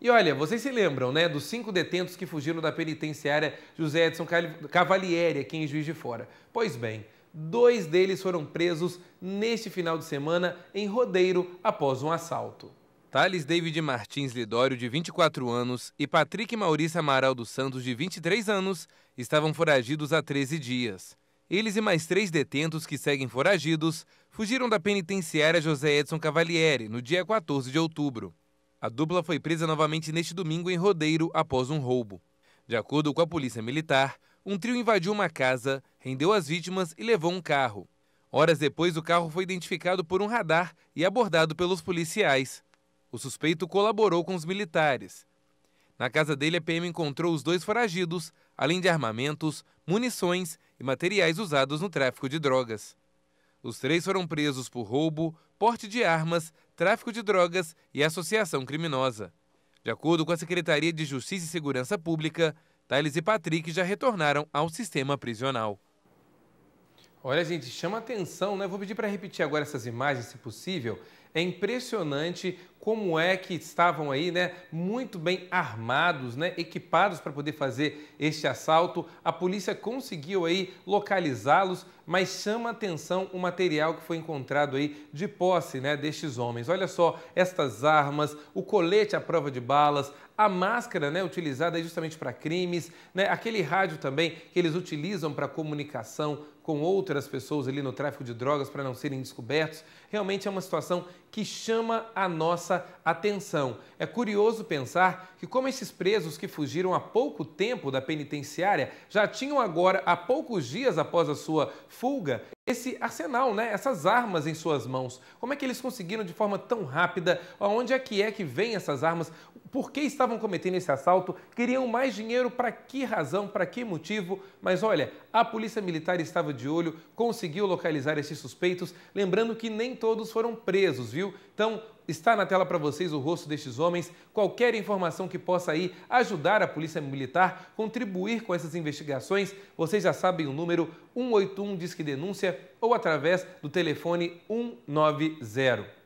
E olha, vocês se lembram, né, dos cinco detentos que fugiram da penitenciária José Edson Cavalieri, aqui em Juiz de Fora? Pois bem, dois deles foram presos neste final de semana em Rodeiro após um assalto. Thales David Martins Lidório, de 24 anos, e Patrick Maurício Amaral dos Santos, de 23 anos, estavam foragidos há 13 dias. Eles e mais três detentos que seguem foragidos fugiram da penitenciária José Edson Cavalieri no dia 14 de outubro. A dupla foi presa novamente neste domingo em Rodeiro após um roubo. De acordo com a polícia militar, um trio invadiu uma casa, rendeu as vítimas e levou um carro. Horas depois, o carro foi identificado por um radar e abordado pelos policiais. O suspeito colaborou com os militares. Na casa dele, a PM encontrou os dois foragidos, além de armamentos, munições e materiais usados no tráfico de drogas. Os três foram presos por roubo, porte de armas, tráfico de drogas e associação criminosa. De acordo com a Secretaria de Justiça e Segurança Pública, Thales e Patrick já retornaram ao sistema prisional. Olha, gente, chama atenção, né? Vou pedir para repetir agora essas imagens, se possível. É impressionante como é que estavam aí, né, muito bem armados, né, equipados para poder fazer este assalto. A polícia conseguiu aí localizá-los, mas chama atenção o material que foi encontrado aí de posse, né, destes homens. Olha só, estas armas, o colete à prova de balas, a máscara, né, utilizada justamente para crimes, né, aquele rádio também que eles utilizam para comunicação com outras pessoas ali no tráfico de drogas para não serem descobertos. Realmente é uma situação que chama a nossa nossa atenção. É curioso pensar que, como esses presos que fugiram há pouco tempo da penitenciária já tinham agora, há poucos dias após a sua fuga, esse arsenal, né? essas armas em suas mãos. Como é que eles conseguiram de forma tão rápida? Onde é que é que vem essas armas? Por que estavam cometendo esse assalto? Queriam mais dinheiro? Para que razão? Para que motivo? Mas olha, a polícia militar estava de olho, conseguiu localizar esses suspeitos. Lembrando que nem todos foram presos, viu? Então, Está na tela para vocês o rosto destes homens. Qualquer informação que possa aí ajudar a Polícia Militar, contribuir com essas investigações, vocês já sabem o número 181 Disque Denúncia ou através do telefone 190.